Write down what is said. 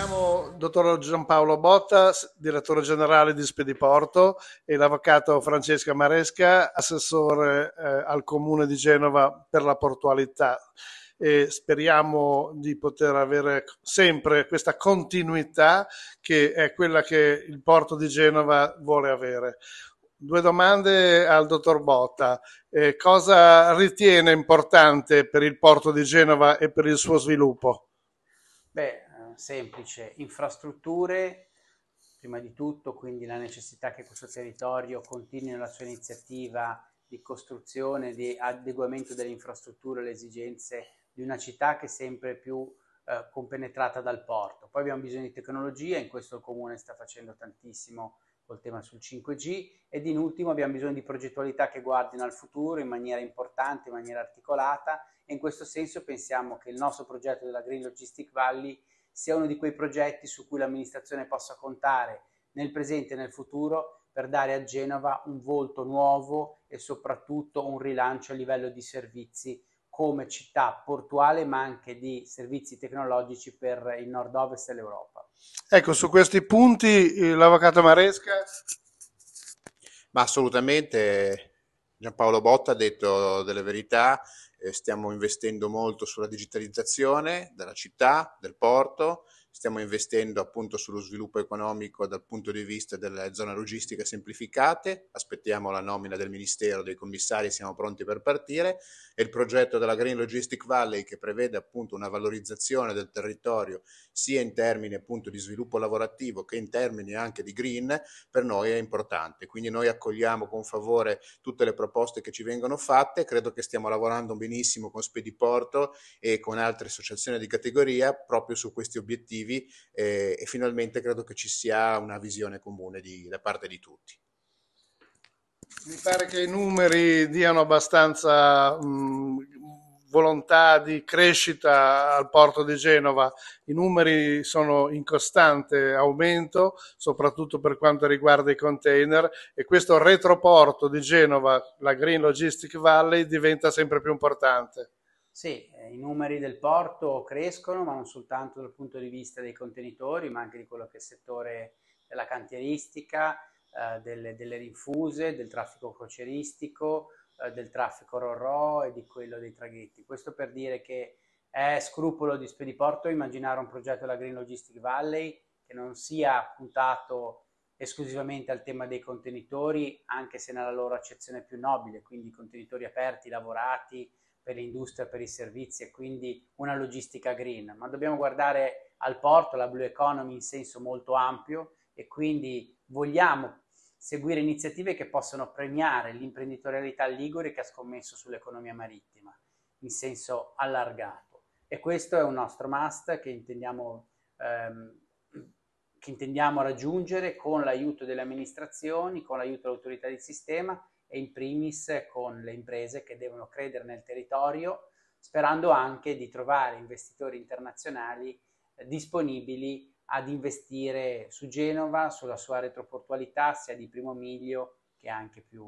Siamo il dottor Giampaolo Botta, direttore generale di Spediporto, e l'avvocato Francesca Maresca, assessore eh, al comune di Genova per la portualità. E speriamo di poter avere sempre questa continuità che è quella che il porto di Genova vuole avere. Due domande al dottor Botta. Eh, cosa ritiene importante per il porto di Genova e per il suo sviluppo? Beh, semplice, infrastrutture, prima di tutto, quindi la necessità che questo territorio continui la sua iniziativa di costruzione, di adeguamento delle infrastrutture alle esigenze di una città che è sempre più eh, compenetrata dal porto. Poi abbiamo bisogno di tecnologia, in questo il comune sta facendo tantissimo col tema sul 5G ed in ultimo abbiamo bisogno di progettualità che guardino al futuro in maniera importante, in maniera articolata e in questo senso pensiamo che il nostro progetto della Green Logistic Valley sia uno di quei progetti su cui l'amministrazione possa contare nel presente e nel futuro per dare a Genova un volto nuovo e soprattutto un rilancio a livello di servizi come città portuale ma anche di servizi tecnologici per il nord-ovest dell'Europa. Ecco, su questi punti eh, l'avvocato Maresca? Ma assolutamente Giampaolo Botta ha detto delle verità, eh, stiamo investendo molto sulla digitalizzazione della città, del porto, stiamo investendo appunto sullo sviluppo economico dal punto di vista delle zone logistiche semplificate, aspettiamo la nomina del Ministero, dei commissari, siamo pronti per partire e il progetto della Green Logistic Valley che prevede appunto una valorizzazione del territorio sia in termini appunto di sviluppo lavorativo che in termini anche di green per noi è importante. Quindi noi accogliamo con favore tutte le proposte che ci vengono fatte, credo che stiamo lavorando benissimo con Spediporto e con altre associazioni di categoria proprio su questi obiettivi obiettivi e, eh, e finalmente credo che ci sia una visione comune di, da parte di tutti. Mi pare che i numeri diano abbastanza mh, mm, volontà di crescita al porto di Genova. I numeri sono in costante aumento, soprattutto per quanto riguarda i container e questo retroporto di Genova, la Green Logistic Valley, diventa sempre più importante. Sì, eh, i numeri del porto crescono, ma non soltanto dal punto di vista dei contenitori, ma anche di quello che è il settore della cantieristica, eh, delle, delle, rinfuse, del traffico croceristico, eh, del traffico rorò e di quello dei traghetti. Questo per dire che è scrupolo di Spediporto immaginare un progetto della Green Logistic Valley che non sia puntato esclusivamente al tema dei contenitori, anche se nella loro accezione più nobile, quindi contenitori aperti, lavorati, per l'industria, per i servizi e quindi una logistica green, ma dobbiamo guardare al porto, alla blue economy in senso molto ampio e quindi vogliamo seguire iniziative che possano premiare l'imprenditorialità ligure che ha scommesso sull'economia marittima in senso allargato. E questo è un nostro must che intendiamo, ehm, che intendiamo raggiungere con l'aiuto delle amministrazioni, con l'aiuto dell'autorità di sistema e in primis con le imprese che devono credere nel territorio, sperando anche di trovare investitori internazionali eh, disponibili ad investire su Genova, sulla sua retroportualità, sia di primo miglio che anche più.